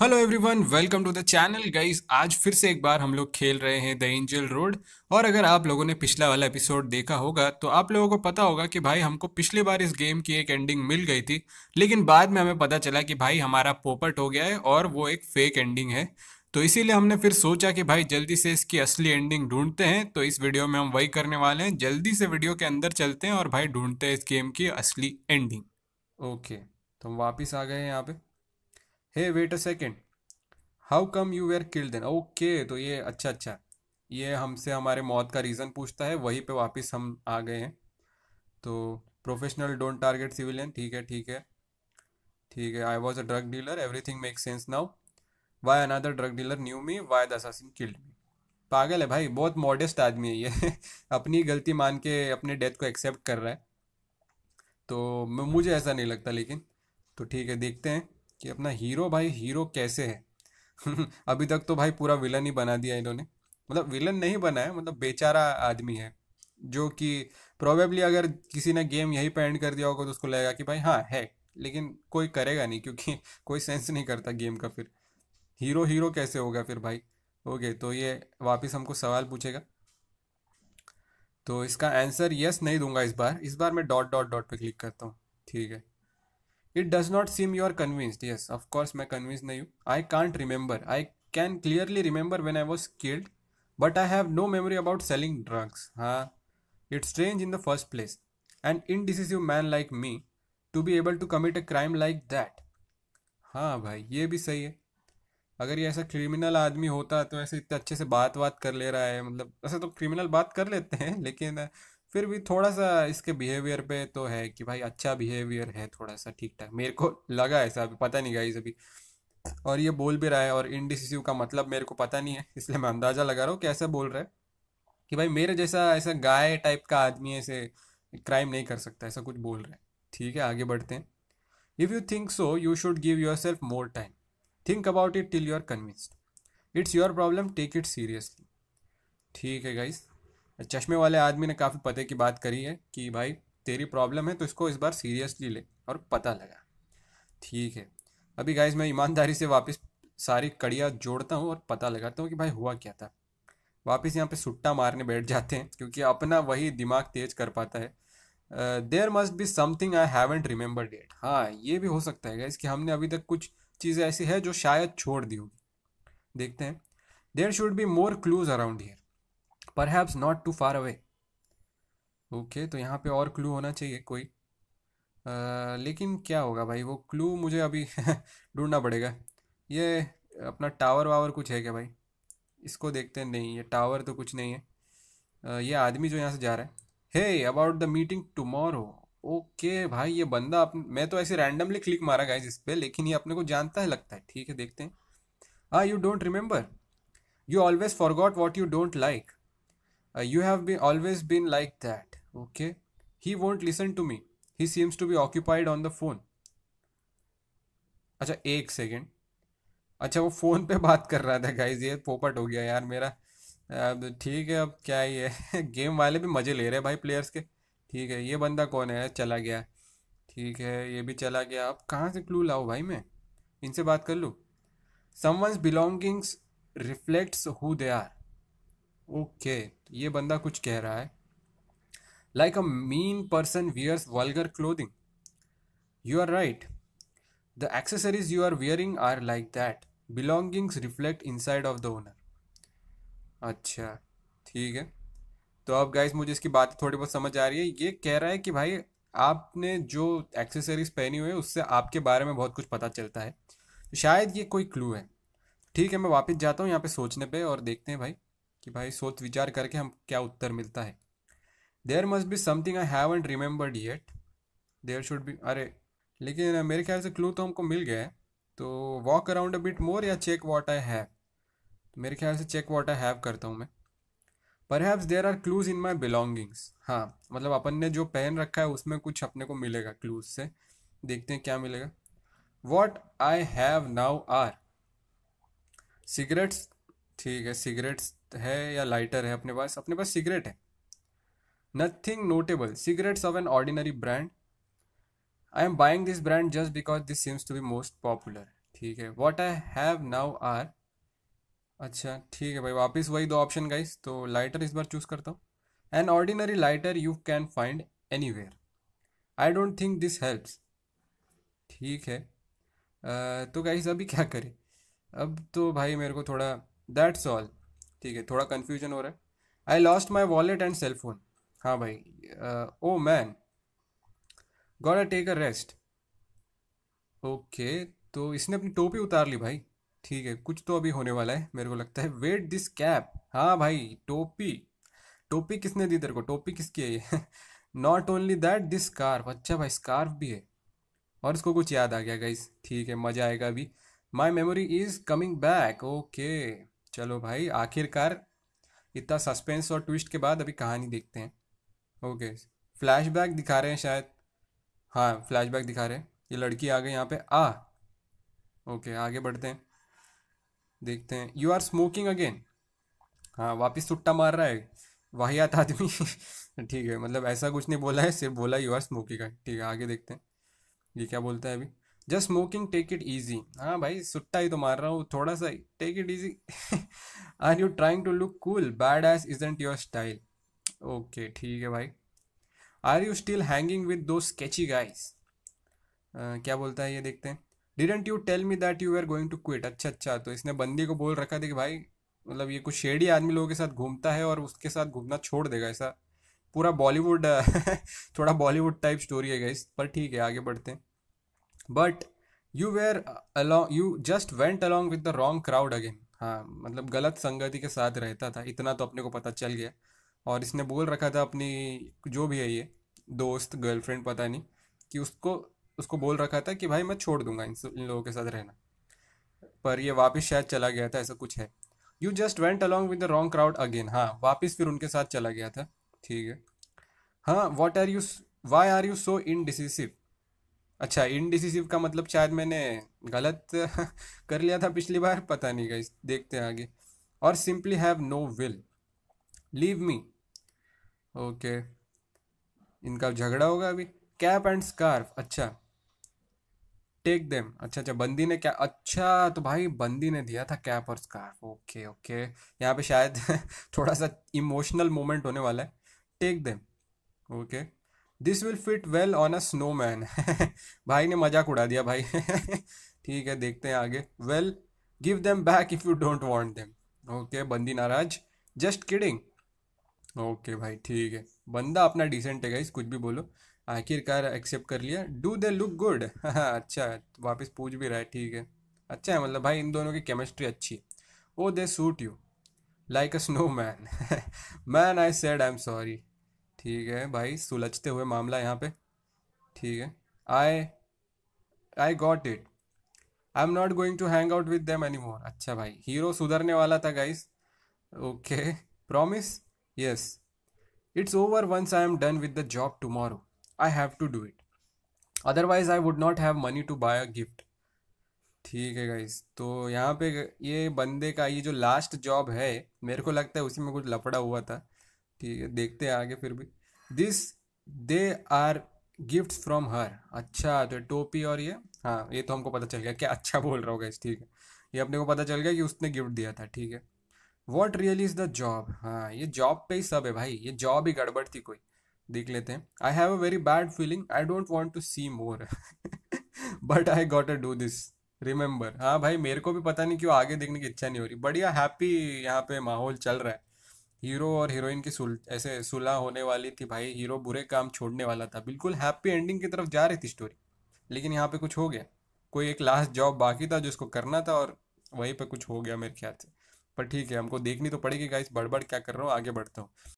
Hello everyone welcome to the channel guys आज फिर से एक बार हम लोग खेल रहे हैं द एंजल रोड और अगर आप लोगों ने पिछला वाला एपिसोड देखा होगा तो आप लोगों को पता होगा कि भाई हमको पिछले बार इस गेम की एक एंडिंग मिल गई थी लेकिन बाद में हमें पता चला कि भाई हमारा पोपट हो गया है और वो एक फेक एंडिंग है तो इसीलिए हमने फिर सोचा कि भाई जल्दी से इसकी असली एंडिंग ढूंढते हैं तो इस वीडियो में हम वही करने वाले हैं जल्दी से वीडियो के अंदर चलते हैं और भाई ढूंढते हैं इस गेम की असली एंडिंग ओके तो हम वापिस आ गए हैं यहाँ पर hey wait a second how come you were killed then okay तो ये अच्छा अच्छा ये हमसे हमारे मौत का रीज़न पूछता है वहीं पे वापस हम आ गए हैं तो प्रोफेशनल डोंट टारगेट सिविलियन ठीक है ठीक है ठीक है I was a drug dealer everything make sense now why another drug dealer knew me why the assassin killed me पागल है भाई बहुत मॉडेस्ट आदमी है ये अपनी गलती मान के अपने डेथ को एक्सेप्ट कर रहा है तो मुझे ऐसा नहीं लगता लेकिन तो ठीक है देखते हैं कि अपना हीरो भाई हीरो कैसे है अभी तक तो भाई पूरा विलन ही बना दिया इन्होंने मतलब विलन नहीं बना है मतलब बेचारा आदमी है जो कि प्रोबेबली अगर किसी ने गेम यहीं पे एंड कर दिया होगा तो उसको लगेगा कि भाई हाँ है लेकिन कोई करेगा नहीं क्योंकि कोई सेंस नहीं करता गेम का फिर हीरो हीरो कैसे होगा फिर भाई ओके तो ये वापस हमको सवाल पूछेगा तो इसका आंसर यस नहीं दूंगा इस बार इस बार मैं डॉट डॉट डॉट पे क्लिक करता हूँ ठीक है it does not seem you are convinced yes of course मैं कन्विंस नहीं हूँ I can't remember I can clearly remember when I was killed but I have no memory about selling drugs हाँ it's strange in the first place and an indecisive man like me to be able to commit a crime like that हाँ भाई ये भी सही है अगर ये ऐसा क्रिमिनल आदमी होता तो ऐसे इतने अच्छे से बात बात कर ले रहा है मतलब ऐसा तो क्रिमिनल बात कर लेते हैं लेकिन फिर भी थोड़ा सा इसके बिहेवियर पे तो है कि भाई अच्छा बिहेवियर है थोड़ा सा ठीक ठाक मेरे को लगा ऐसा अभी पता नहीं गाई अभी और ये बोल भी रहा है और इनडिसिसिव का मतलब मेरे को पता नहीं है इसलिए मैं अंदाज़ा लगा रहा हूँ कि बोल रहा है कि भाई मेरे जैसा ऐसा गाय टाइप का आदमी ऐसे क्राइम नहीं कर सकता ऐसा कुछ बोल रहा है ठीक है आगे बढ़ते हैं if you think so you should give yourself more time think about it till you are convinced it's your problem take it seriously ठीक है गाइस चश्मे वाले आदमी ने काफ़ी पते की बात करी है कि भाई तेरी प्रॉब्लम है तो इसको इस बार सीरियसली ले और पता लगा ठीक है अभी गाइज मैं ईमानदारी से वापस सारी कड़ियाँ जोड़ता हूँ और पता लगाता हूँ कि भाई हुआ क्या था वापस यहाँ पे सुट्टा मारने बैठ जाते हैं क्योंकि अपना वही दिमाग तेज कर पाता है there must be something I haven't remember yet हाँ ये भी हो सकता है गाइज कि हमने अभी तक कुछ चीज़ें ऐसी है जो शायद छोड़ दी होगी देखते हैं there should be more clues around here perhaps not too far away okay तो यहाँ पे और क्लू होना चाहिए कोई आ, लेकिन क्या होगा भाई वो क्लू मुझे अभी ढूंढना पड़ेगा ये अपना टावर वावर कुछ है क्या भाई इसको देखते हैं नहीं ये टावर तो कुछ नहीं है आ, ये आदमी जो यहाँ से जा रहा है hey about the meeting tomorrow okay भाई ये बंदा अपन मैं तो ऐसे रैंडमली क्लिक मारा गया इस पर लेकिन ये अपने को जानता है लगता है ठीक है देखते हैं हाँ you don't remember you always forgot what you don't like you uh, have have always been like that okay he won't listen to me he seems to be occupied on the phone अच्छा एक second अच्छा वो phone पे बात कर रहा था guys ये पोपट हो गया यार मेरा अब ठीक है अब क्या ही है गेम वाले भी मज़े ले रहे हैं भाई प्लेयर्स के ठीक है ये बंदा कौन है चला गया ठीक है ये भी चला गया अब कहाँ से क्लू लाओ भाई मैं इनसे बात कर लूँ someone's belongings reflects who they are okay okay. ये बंदा कुछ कह रहा है like a mean person wears vulgar clothing you are right the accessories you are wearing are like that belongings reflect inside of the owner अच्छा ठीक है तो अब गाइज मुझे इसकी बात थोड़ी बहुत समझ आ रही है ये कह रहा है कि भाई आपने जो एक्सेसरीज पहनी हुई है उससे आपके बारे में बहुत कुछ पता चलता है शायद ये कोई क्लू है ठीक है मैं वापस जाता हूँ यहाँ पे सोचने पे और देखते हैं भाई कि भाई सोच विचार करके हम क्या उत्तर मिलता है there must be something I haven't remembered yet there should be अरे लेकिन मेरे ख्याल से क्लू तो हमको मिल गया है तो walk around a bit more या चेक वॉट आई हैव मेरे ख्याल से चेक वॉट आई हैव करता हूँ मैं perhaps there are clues in my belongings हाँ मतलब अपन ने जो पहन रखा है उसमें कुछ अपने को मिलेगा क्लूज से देखते हैं क्या मिलेगा what I have now are cigarettes ठीक है सिगरेट्स है या लाइटर है अपने पास अपने पास सिगरेट है nothing notable cigarettes of an ordinary brand I am buying this brand just because this seems to be most popular ठीक है what I have now are अच्छा ठीक है भाई वापस वही दो ऑप्शन गाइस तो लाइटर इस बार चूज़ करता हूँ an ordinary lighter you can find anywhere I don't think this helps ठीक है आ, तो गाइस अभी क्या करें अब तो भाई मेरे को थोड़ा दैट्स ऑल ठीक है थोड़ा कन्फ्यूजन हो रहा है I lost my wallet and cell phone हाँ भाई oh man god I take a rest okay तो इसने अपनी टोपी उतार ली भाई ठीक है कुछ तो अभी होने वाला है मेरे को लगता है वेट दिस कैप हाँ भाई टोपी टोपी किसने दी तेरे को टोपी किसकी है ये not only that this scarf अच्छा भाई स्कार्फ भी है और इसको कुछ याद आ गया गाइस ठीक है मज़ा आएगा अभी my memory is coming back okay चलो भाई आखिरकार इतना सस्पेंस और ट्विस्ट के बाद अभी कहानी देखते हैं ओके फ्लैशबैक दिखा रहे हैं शायद हाँ फ्लैशबैक दिखा रहे हैं ये लड़की आ गई यहाँ पे आ ओके आगे बढ़ते हैं देखते हैं यू आर स्मोकिंग अगेन हाँ वापस सुट्टा मार रहा है वाहियात आदमी ठीक है मतलब ऐसा कुछ नहीं बोला है सिर्फ बोला यू आर स्मोकिंग ठीक है आगे देखते हैं ये क्या बोलता है अभी just smoking take it easy हाँ भाई सुट्टा ही तो मार रहा हूँ थोड़ा सा take it easy are you trying to look cool bad ass and your style okay ठीक है भाई are you still hanging with those sketchy guys क्या बोलता है ये देखते हैं didn't you tell me that you are going to quit अच्छा अच्छा तो इसने बंदी को बोल रखा था कि भाई मतलब ये कुछ शेडी आदमी लोगों के साथ घूमता है और उसके साथ घूमना छोड़ देगा ऐसा पूरा बॉलीवुड थोड़ा बॉलीवुड टाइप स्टोरी है गाइस पर ठीक है आगे बढ़ते हैं but you were along you just went along with the wrong crowd again हाँ मतलब गलत संगति के साथ रहता था इतना तो अपने को पता चल गया और इसने बोल रखा था अपनी जो भी है ये दोस्त गर्लफ्रेंड पता नहीं कि उसको उसको बोल रखा था कि भाई मैं छोड़ दूंगा इन इन लोगों के साथ रहना पर ये वापस शायद चला गया था ऐसा कुछ है you just went along with the wrong crowd again हाँ वापस फिर उनके साथ चला गया था ठीक है हाँ what are you why are you so indecisive अच्छा इनडिसिसिव का मतलब शायद मैंने गलत कर लिया था पिछली बार पता नहीं गई देखते हैं आगे और simply have no will leave me okay इनका झगड़ा होगा अभी कैप एंड स्कार्फ अच्छा टेक देम अच्छा अच्छा बंदी ने क्या अच्छा तो भाई बंदी ने दिया था कैप और स्कार्फ ओके ओके यहाँ पे शायद थोड़ा सा इमोशनल मोमेंट होने वाला है take them okay this will fit well on a snowman भाई ने मजाक उड़ा दिया भाई ठीक है देखते हैं आगे well give them back if you don't want them okay बंदी नाराज जस्ट किडिंग ओके भाई ठीक है बंदा अपना डिसेंट है गाइस कुछ भी बोलो आखिरकार एक्सेप्ट कर लिया डू दे लुक गुड अच्छा वापस पूछ भी रहा है ठीक है अच्छा है मतलब भाई इन दोनों की केमिस्ट्री अच्छी है oh they suit you like a snowman man I said I am sorry ठीक है भाई सुलझते हुए मामला यहाँ पे ठीक है I I got it I am not going to hang out with them any more अच्छा भाई हीरो सुधरने वाला था guys okay promise yes it's over once I am done with the job tomorrow I have to do it otherwise I would not have money to buy a gift ठीक है guys तो यहाँ पे ये बंदे का ये जो लास्ट जॉब है मेरे को लगता है उसी में कुछ लपड़ा हुआ था ठीक है देखते हैं आगे फिर भी this they are gift from her अच्छा तो टोपी और ये हाँ ये तो हमको पता चल गया क्या अच्छा बोल रहा होगा इस ठीक है ये अपने को पता चल गया कि उसने गिफ्ट दिया था ठीक है what real is the job हाँ ये जॉब पे ही सब है भाई ये जॉब ही गड़बड़ थी कोई देख लेते हैं I have a very bad feeling I don't want to see more but I got a do this remember हाँ भाई मेरे को भी पता नहीं क्यों आगे देखने की इच्छा नहीं हो रही बढ़िया हैप्पी यहाँ पे माहौल चल रहा है हीरो और हीरोइन की सुल ऐसे सुलह होने वाली थी भाई हीरो बुरे काम छोड़ने वाला था बिल्कुल हैप्पी एंडिंग की तरफ जा रही थी स्टोरी लेकिन यहाँ पे कुछ हो गया कोई एक लास्ट जॉब बाकी था जिसको करना था और वहीं पे कुछ हो गया मेरे ख्याल से पर ठीक है हमको देखनी तो पड़ेगी गाइस बड़बड़ क्या कर रहा हूँ आगे बढ़ता हूँ